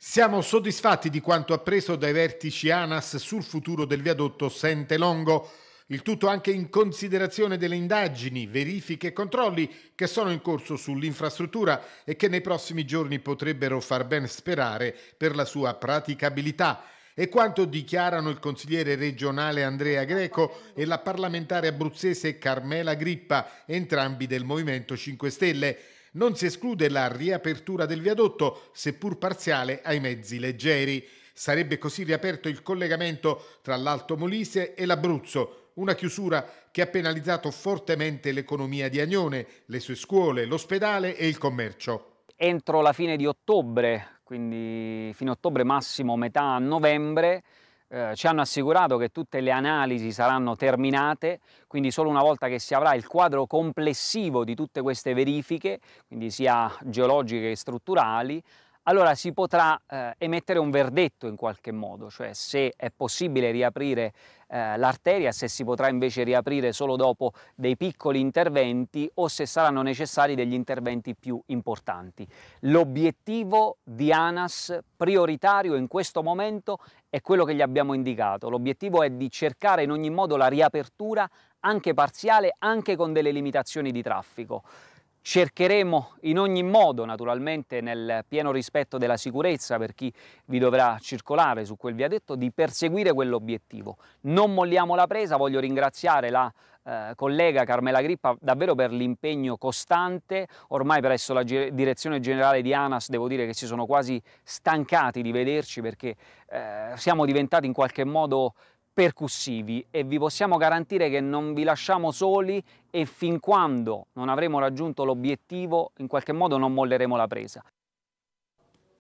Siamo soddisfatti di quanto appreso dai vertici ANAS sul futuro del viadotto Sente Longo. Il tutto anche in considerazione delle indagini, verifiche e controlli che sono in corso sull'infrastruttura e che nei prossimi giorni potrebbero far ben sperare per la sua praticabilità. È quanto dichiarano il consigliere regionale Andrea Greco e la parlamentare abruzzese Carmela Grippa, entrambi del Movimento 5 Stelle. Non si esclude la riapertura del viadotto, seppur parziale, ai mezzi leggeri. Sarebbe così riaperto il collegamento tra l'Alto Molise e l'Abruzzo, una chiusura che ha penalizzato fortemente l'economia di Agnone, le sue scuole, l'ospedale e il commercio. Entro la fine di ottobre, quindi fine ottobre massimo, metà novembre, eh, ci hanno assicurato che tutte le analisi saranno terminate, quindi solo una volta che si avrà il quadro complessivo di tutte queste verifiche, quindi sia geologiche che strutturali, allora si potrà eh, emettere un verdetto in qualche modo, cioè se è possibile riaprire eh, l'arteria, se si potrà invece riaprire solo dopo dei piccoli interventi o se saranno necessari degli interventi più importanti. L'obiettivo di ANAS prioritario in questo momento è quello che gli abbiamo indicato, l'obiettivo è di cercare in ogni modo la riapertura anche parziale, anche con delle limitazioni di traffico. Cercheremo in ogni modo, naturalmente nel pieno rispetto della sicurezza per chi vi dovrà circolare su quel viadetto, di perseguire quell'obiettivo. Non molliamo la presa, voglio ringraziare la eh, collega Carmela Grippa davvero per l'impegno costante, ormai presso la direzione generale di ANAS devo dire che si sono quasi stancati di vederci perché eh, siamo diventati in qualche modo percussivi e vi possiamo garantire che non vi lasciamo soli e fin quando non avremo raggiunto l'obiettivo in qualche modo non molleremo la presa.